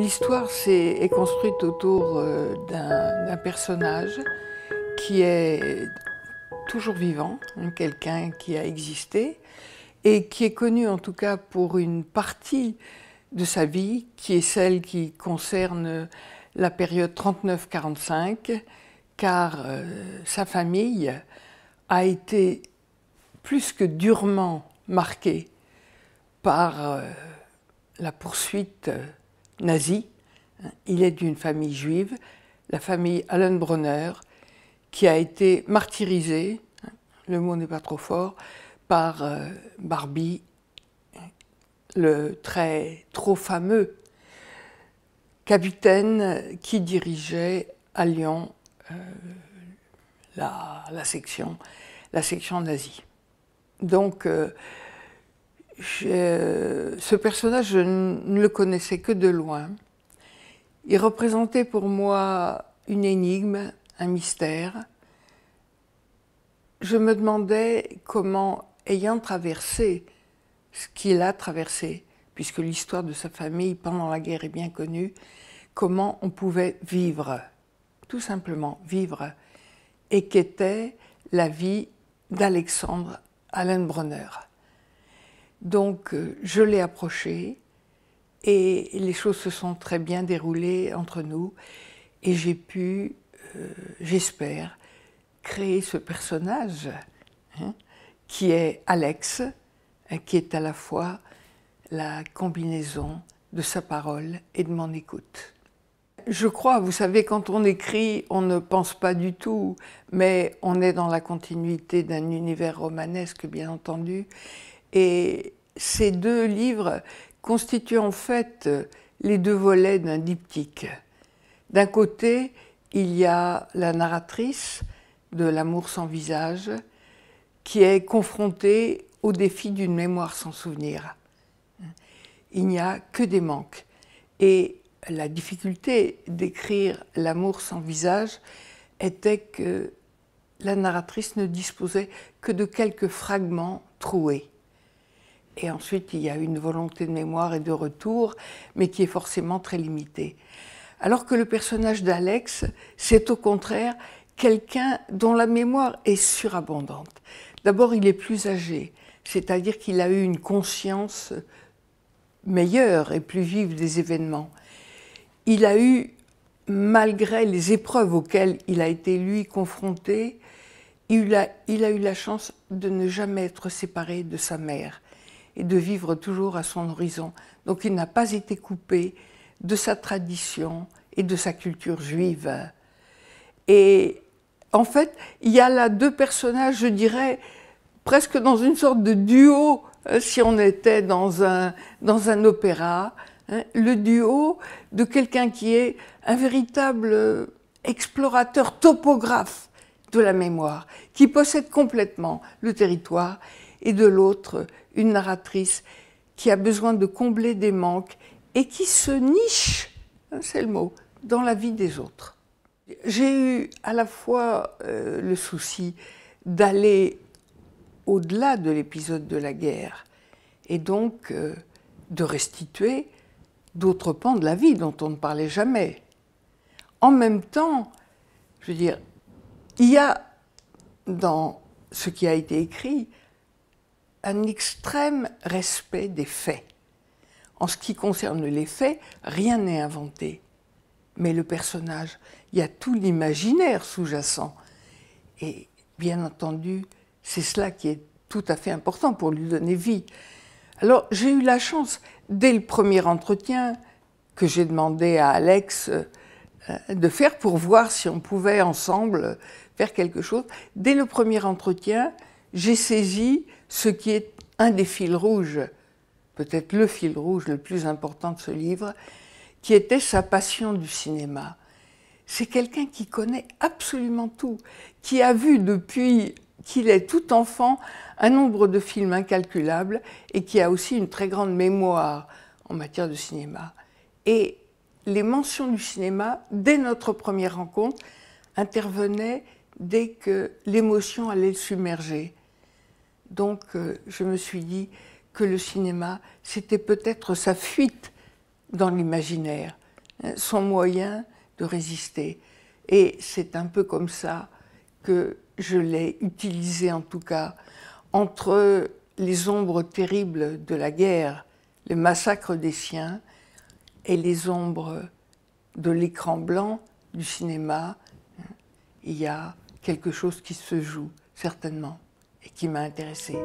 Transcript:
L'histoire est, construite autour euh, d'un personnage qui est toujours vivant, quelqu'un qui a existé et qui est connu en tout cas pour une partie de sa vie qui est celle qui concerne la période 39-45 car euh, sa famille a été plus que durement marquée par euh, la poursuite nazi. Il est d'une famille juive, la famille Allenbronner, qui a été martyrisée, le mot n'est pas trop fort, par euh, Barbie, le très trop fameux capitaine qui dirigeait à euh, Lyon la, section, la section nazie. Donc, euh, ce personnage, je ne le connaissais que de loin. Il représentait pour moi une énigme, un mystère. Je me demandais comment, ayant traversé ce qu'il a traversé, puisque l'histoire de sa famille pendant la guerre est bien connue, comment on pouvait vivre, tout simplement vivre, et qu'était la vie d'Alexandre Allen-Brunner donc euh, je l'ai approché et les choses se sont très bien déroulées entre nous et j'ai pu, euh, j'espère, créer ce personnage hein, qui est Alex, hein, qui est à la fois la combinaison de sa parole et de mon écoute. Je crois, vous savez, quand on écrit, on ne pense pas du tout, mais on est dans la continuité d'un univers romanesque, bien entendu, et ces deux livres constituent en fait les deux volets d'un diptyque. D'un côté, il y a la narratrice de L'amour sans visage qui est confrontée au défi d'une mémoire sans souvenir. Il n'y a que des manques. Et la difficulté d'écrire L'amour sans visage était que la narratrice ne disposait que de quelques fragments troués. Et ensuite, il y a une volonté de mémoire et de retour, mais qui est forcément très limitée. Alors que le personnage d'Alex, c'est au contraire quelqu'un dont la mémoire est surabondante. D'abord, il est plus âgé, c'est-à-dire qu'il a eu une conscience meilleure et plus vive des événements. Il a eu, malgré les épreuves auxquelles il a été, lui, confronté, il a, il a eu la chance de ne jamais être séparé de sa mère et de vivre toujours à son horizon. Donc il n'a pas été coupé de sa tradition et de sa culture juive. Et en fait, il y a là deux personnages, je dirais, presque dans une sorte de duo, hein, si on était dans un, dans un opéra, hein. le duo de quelqu'un qui est un véritable explorateur topographe de la mémoire, qui possède complètement le territoire et de l'autre une narratrice qui a besoin de combler des manques et qui se niche, hein, c'est le mot, dans la vie des autres. J'ai eu à la fois euh, le souci d'aller au-delà de l'épisode de la guerre et donc euh, de restituer d'autres pans de la vie dont on ne parlait jamais. En même temps, je veux dire, il y a dans ce qui a été écrit un extrême respect des faits. En ce qui concerne les faits, rien n'est inventé. Mais le personnage, il y a tout l'imaginaire sous-jacent. Et bien entendu, c'est cela qui est tout à fait important pour lui donner vie. Alors j'ai eu la chance, dès le premier entretien que j'ai demandé à Alex euh, de faire pour voir si on pouvait ensemble faire quelque chose, dès le premier entretien, j'ai saisi ce qui est un des fils rouges, peut-être le fil rouge le plus important de ce livre, qui était sa passion du cinéma. C'est quelqu'un qui connaît absolument tout, qui a vu depuis qu'il est tout enfant un nombre de films incalculables et qui a aussi une très grande mémoire en matière de cinéma. Et les mentions du cinéma, dès notre première rencontre, intervenaient dès que l'émotion allait le submerger. Donc euh, je me suis dit que le cinéma, c'était peut-être sa fuite dans l'imaginaire, hein, son moyen de résister. Et c'est un peu comme ça que je l'ai utilisé en tout cas, entre les ombres terribles de la guerre, le massacre des siens, et les ombres de l'écran blanc du cinéma, hein, il y a quelque chose qui se joue, certainement et qui m'a intéressée.